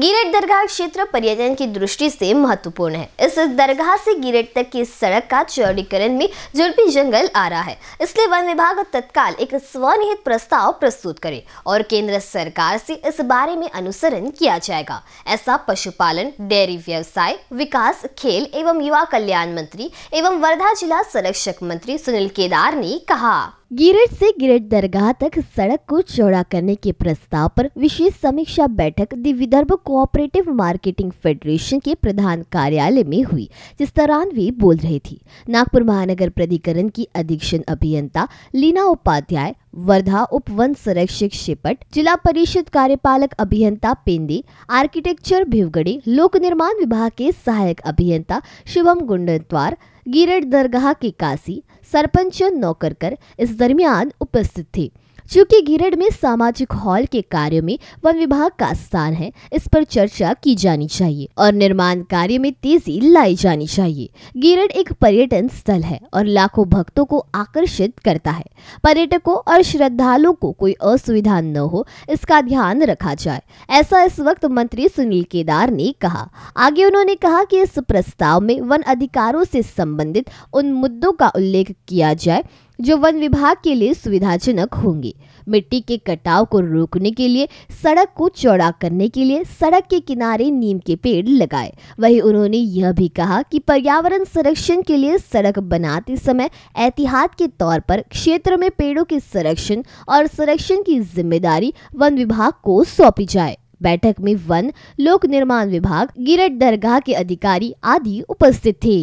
गिरेट दरगाह क्षेत्र पर्यटन की दृष्टि से महत्वपूर्ण है इस दरगाह से गिरेट तक की सड़क का चौड़ीकरण में जुड़पी जंगल आ रहा है इसलिए वन विभाग तत्काल एक स्वनिहित प्रस्ताव प्रस्तुत करे और केंद्र सरकार से इस बारे में अनुसरण किया जाएगा ऐसा पशुपालन डेयरी व्यवसाय विकास खेल एवं युवा कल्याण मंत्री एवं वर्धा जिला संरक्षक मंत्री सुनील केदार ने कहा गिरट से गिरट दरगाह तक सड़क को चौड़ा करने के प्रस्ताव पर विशेष समीक्षा बैठक the Vidarbha cooperative marketing federation के प्रधान कार्यालय में हुई जिस दौरान वे बोल रहे थी नागपुर महानगर प्राधिकरण की अधीक्षण अभियंता लीना उपाध्याय वर्धा उप वन संरक्षक शिपट जिला परिषद कार्यपालक अभियंता पेंदे आर्किटेक्चर भिवगड़े लोक निर्माण विभाग के सहायक अभियंता शिवम गुंडनवार गिरट दरगाह के काशी सरपंच नौकरकर इस दरमियान उपस्थित थे चूंकि गिरड में सामाजिक हॉल के कार्यो में वन विभाग का स्थान है इस पर चर्चा की जानी चाहिए और निर्माण कार्य में तेजी लाई जानी चाहिए गिरड एक पर्यटन स्थल है और लाखों भक्तों को आकर्षित करता है पर्यटकों और श्रद्धालुओं को कोई असुविधा न हो इसका ध्यान रखा जाए ऐसा इस वक्त मंत्री सुनील केदार ने कहा आगे उन्होंने कहा कि इस प्रस्ताव में वन अधिकारों से संबंधित उन मुद्दों का उल्लेख किया जाए जो वन विभाग के लिए सुविधाजनक होंगी मिट्टी के कटाव को रोकने के लिए सड़क को चौड़ा करने के लिए सड़क के किनारे नीम के पेड़ लगाए वहीं उन्होंने यह भी कहा कि पर्यावरण संरक्षण के लिए सड़क बनाते समय एहतियात के तौर पर क्षेत्र में पेड़ों के संरक्षण और संरक्षण की जिम्मेदारी वन विभाग को सौंपी जाए बैठक में वन लोक निर्माण विभाग गिरट दरगाह के अधिकारी आदि उपस्थित थे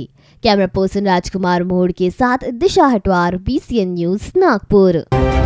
कैमरा पर्सन राजकुमार मोड़ के साथ दिशा हटवार बीसीएन न्यूज नागपुर